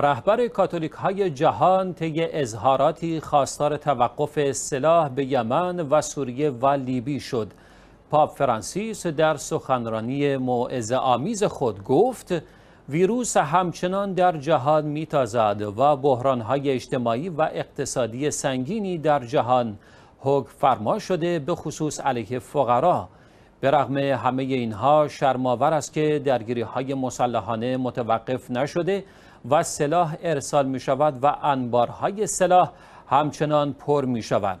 رهبر کاتولیک های جهان طی اظهاراتی خواستار توقف سلاح به یمن و سوریه و لیبی شد پاپ فرانسیس در سخنرانی موعظه آمیز خود گفت ویروس همچنان در جهان میتازد و بحران های اجتماعی و اقتصادی سنگینی در جهان حکم فرما شده به خصوص علیه فقرا به رغم همه اینها شرماور است که درگیری های مسلحانه متوقف نشده و سلاح ارسال می شود و انبارهای سلاح همچنان پر می شود.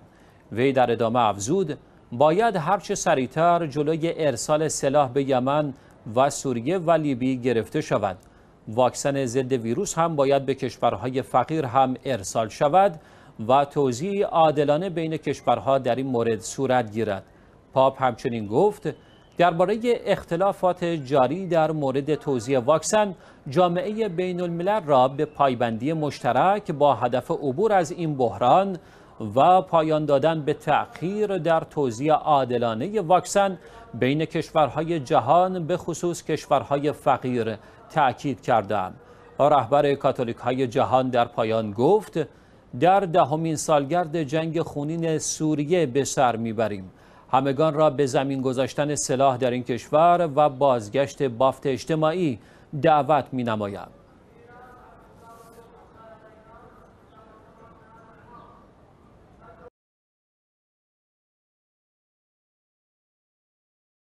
وی در ادامه افزود باید هرچه سریعتر جلوی ارسال سلاح به یمن و سوریه و لیبی گرفته شود. واکسن ضد ویروس هم باید به کشورهای فقیر هم ارسال شود و توزیع عادلانه بین کشورها در این مورد صورت گیرد. پاپ همچنین گفت درباره اختلافات جاری در مورد توزیع واکسن جامعه بین الملل را به پایبندی مشترک با هدف عبور از این بحران و پایان دادن به تأخیر در توزیع عادلانه واکسن بین کشورهای جهان به خصوص کشورهای فقیر تأکید کردم. رهبر کاتولیک های جهان در پایان گفت در دهمین سالگرد جنگ خونین سوریه به سر میبریم. همگان را به زمین گذاشتن سلاح در این کشور و بازگشت بافت اجتماعی دعوت می